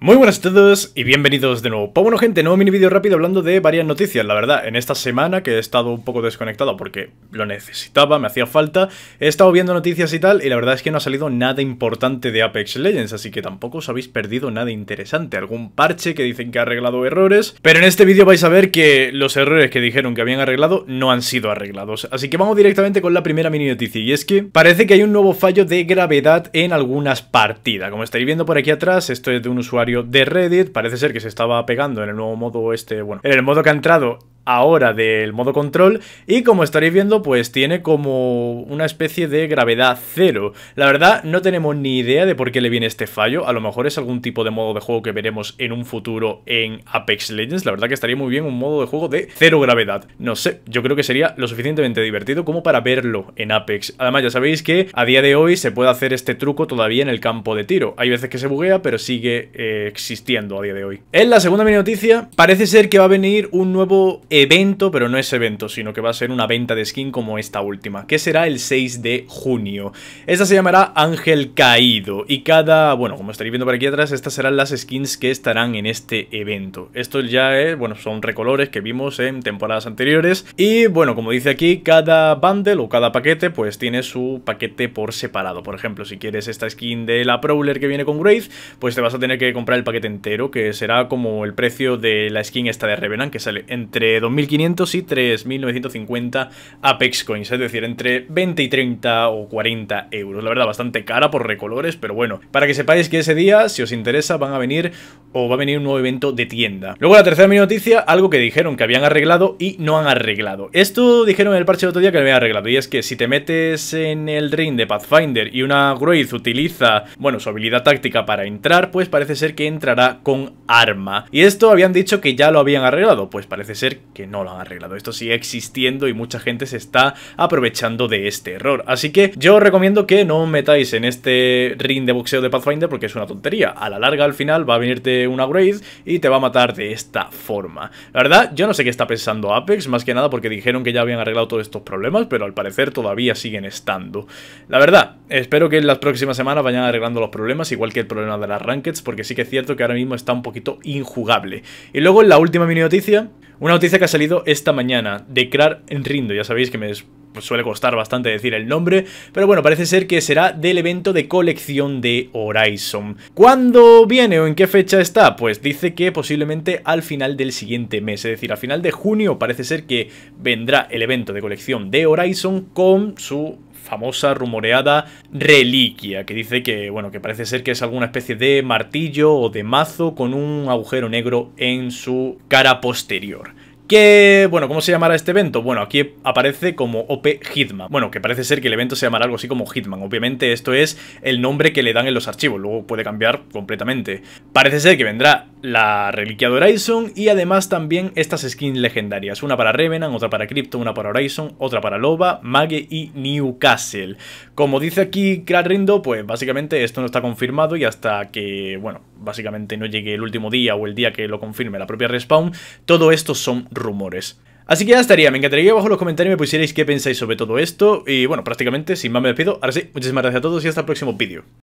Muy buenas a todos y bienvenidos de nuevo. Pues bueno gente, nuevo mini vídeo rápido hablando de varias noticias, la verdad, en esta semana que he estado un poco desconectado porque lo necesitaba, me hacía falta, he estado viendo noticias y tal y la verdad es que no ha salido nada importante de Apex Legends, así que tampoco os habéis perdido nada interesante, algún parche que dicen que ha arreglado errores, pero en este vídeo vais a ver que los errores que dijeron que habían arreglado no han sido arreglados, así que vamos directamente con la primera mini noticia y es que parece que hay un nuevo fallo de gravedad en algunas partidas, como estáis viendo por aquí atrás, esto es de un usuario de Reddit, parece ser que se estaba pegando en el nuevo modo este, bueno, en el modo que ha entrado ahora del modo control y como estaréis viendo pues tiene como una especie de gravedad cero. La verdad no tenemos ni idea de por qué le viene este fallo, a lo mejor es algún tipo de modo de juego que veremos en un futuro en Apex Legends, la verdad que estaría muy bien un modo de juego de cero gravedad, no sé, yo creo que sería lo suficientemente divertido como para verlo en Apex. Además ya sabéis que a día de hoy se puede hacer este truco todavía en el campo de tiro, hay veces que se buguea pero sigue eh, existiendo a día de hoy. En la segunda mini noticia parece ser que va a venir un nuevo evento, pero no es evento, sino que va a ser una venta de skin como esta última, que será el 6 de junio. Esta se llamará Ángel Caído y cada, bueno, como estaréis viendo por aquí atrás, estas serán las skins que estarán en este evento. Esto ya es, bueno, son recolores que vimos en temporadas anteriores y, bueno, como dice aquí, cada bundle o cada paquete pues tiene su paquete por separado. Por ejemplo, si quieres esta skin de la Prowler que viene con Wraith, pues te vas a tener que comprar el paquete entero, que será como el precio de la skin esta de Revenant, que sale entre 2 2.500 y 3.950 Apex Coins, es decir, entre 20 y 30 o 40 euros. La verdad, bastante cara por recolores, pero bueno, para que sepáis que ese día, si os interesa, van a venir o va a venir un nuevo evento de tienda. Luego la tercera mini noticia, algo que dijeron que habían arreglado y no han arreglado. Esto dijeron en el parche de otro día que lo habían arreglado, y es que si te metes en el ring de Pathfinder y una Groith utiliza, bueno, su habilidad táctica para entrar, pues parece ser que entrará con arma. Y esto habían dicho que ya lo habían arreglado, pues parece ser que que no lo han arreglado. Esto sigue existiendo y mucha gente se está aprovechando de este error. Así que yo os recomiendo que no metáis en este ring de boxeo de Pathfinder porque es una tontería. A la larga al final va a venirte una upgrade y te va a matar de esta forma. La verdad, yo no sé qué está pensando Apex, más que nada porque dijeron que ya habían arreglado todos estos problemas, pero al parecer todavía siguen estando. La verdad, espero que en las próximas semanas vayan arreglando los problemas, igual que el problema de las Rankeds, porque sí que es cierto que ahora mismo está un poquito injugable. Y luego en la última mini noticia, una noticia que ha salido esta mañana de Krar en Rindo. Ya sabéis que me, pues, suele costar bastante decir el nombre, pero bueno, parece ser que será del evento de colección de Horizon. ¿Cuándo viene o en qué fecha está? Pues dice que posiblemente al final del siguiente mes, es decir, al final de junio parece ser que vendrá el evento de colección de Horizon con su famosa rumoreada reliquia que dice que bueno que parece ser que es alguna especie de martillo o de mazo con un agujero negro en su cara posterior que, bueno, ¿cómo se llamará este evento? Bueno, aquí aparece como OP Hitman. Bueno, que parece ser que el evento se llamará algo así como Hitman. Obviamente esto es el nombre que le dan en los archivos, luego puede cambiar completamente. Parece ser que vendrá la reliquia de Horizon y además también estas skins legendarias, una para Revenant, otra para Crypto, una para Horizon, otra para Loba, Mage y Newcastle. Como dice aquí Rindo, pues básicamente esto no está confirmado y hasta que, bueno, básicamente no llegue el último día o el día que lo confirme la propia Respawn, todo esto son rumores. Así que ya estaría, me encantaría que abajo en los comentarios me pusierais qué pensáis sobre todo esto y bueno, prácticamente sin más me despido, ahora sí, muchísimas gracias a todos y hasta el próximo vídeo.